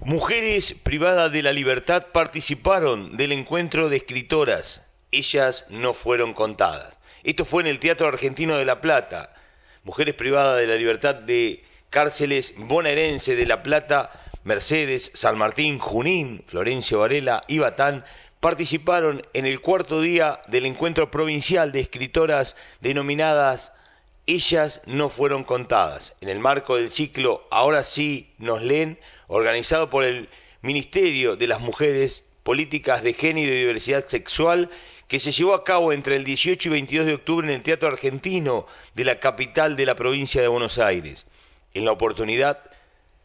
Mujeres privadas de la libertad participaron del encuentro de escritoras. Ellas no fueron contadas. Esto fue en el Teatro Argentino de La Plata. Mujeres privadas de la libertad de cárceles bonaerense de La Plata, Mercedes, San Martín, Junín, Florencio Varela y Batán participaron en el cuarto día del encuentro provincial de escritoras denominadas ellas no fueron contadas. En el marco del ciclo Ahora sí nos leen, organizado por el Ministerio de las Mujeres, Políticas de Género y Diversidad Sexual, que se llevó a cabo entre el 18 y 22 de octubre en el Teatro Argentino de la capital de la provincia de Buenos Aires. En la oportunidad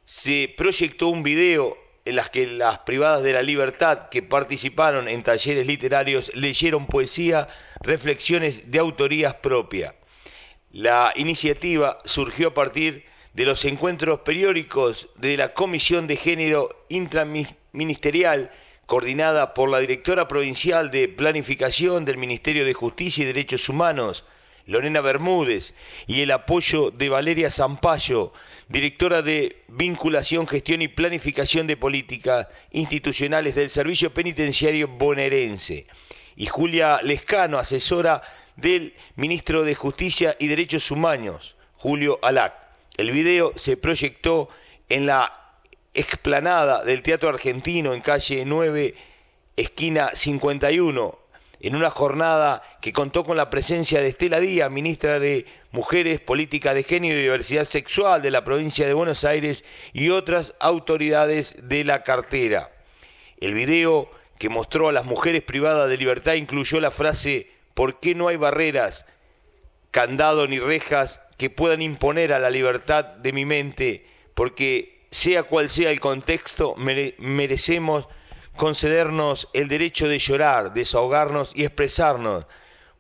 se proyectó un video en las que las privadas de la libertad que participaron en talleres literarios leyeron poesía, reflexiones de autorías propias. La iniciativa surgió a partir de los encuentros periódicos de la Comisión de Género Intraministerial, coordinada por la Directora Provincial de Planificación del Ministerio de Justicia y Derechos Humanos, Lorena Bermúdez, y el apoyo de Valeria Zampayo, directora de Vinculación, Gestión y Planificación de Políticas Institucionales del Servicio Penitenciario Bonaerense, y Julia Lescano, asesora del ministro de Justicia y Derechos Humanos, Julio Alac. El video se proyectó en la explanada del Teatro Argentino en calle 9, esquina 51, en una jornada que contó con la presencia de Estela Díaz, ministra de Mujeres, Política de Género y Diversidad Sexual de la provincia de Buenos Aires y otras autoridades de la cartera. El video que mostró a las mujeres privadas de libertad incluyó la frase ¿Por qué no hay barreras, candado ni rejas que puedan imponer a la libertad de mi mente? Porque sea cual sea el contexto, merecemos concedernos el derecho de llorar, desahogarnos y expresarnos,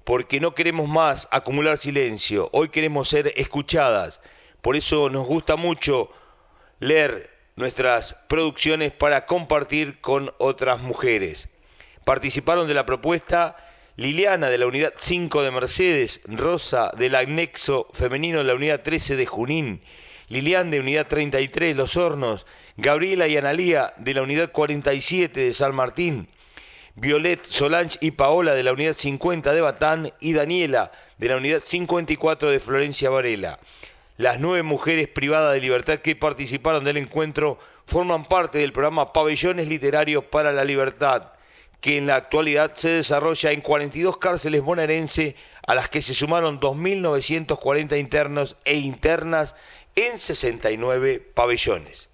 porque no queremos más acumular silencio, hoy queremos ser escuchadas. Por eso nos gusta mucho leer nuestras producciones para compartir con otras mujeres. Participaron de la propuesta Liliana de la unidad 5 de Mercedes, Rosa del anexo femenino de la unidad 13 de Junín, Lilian de unidad 33 Los Hornos, Gabriela y Analía de la unidad 47 de San Martín, Violet, Solange y Paola de la unidad 50 de Batán y Daniela de la unidad 54 de Florencia Varela. Las nueve mujeres privadas de libertad que participaron del encuentro forman parte del programa Pabellones Literarios para la Libertad que en la actualidad se desarrolla en 42 cárceles bonaerense a las que se sumaron 2.940 internos e internas en 69 pabellones.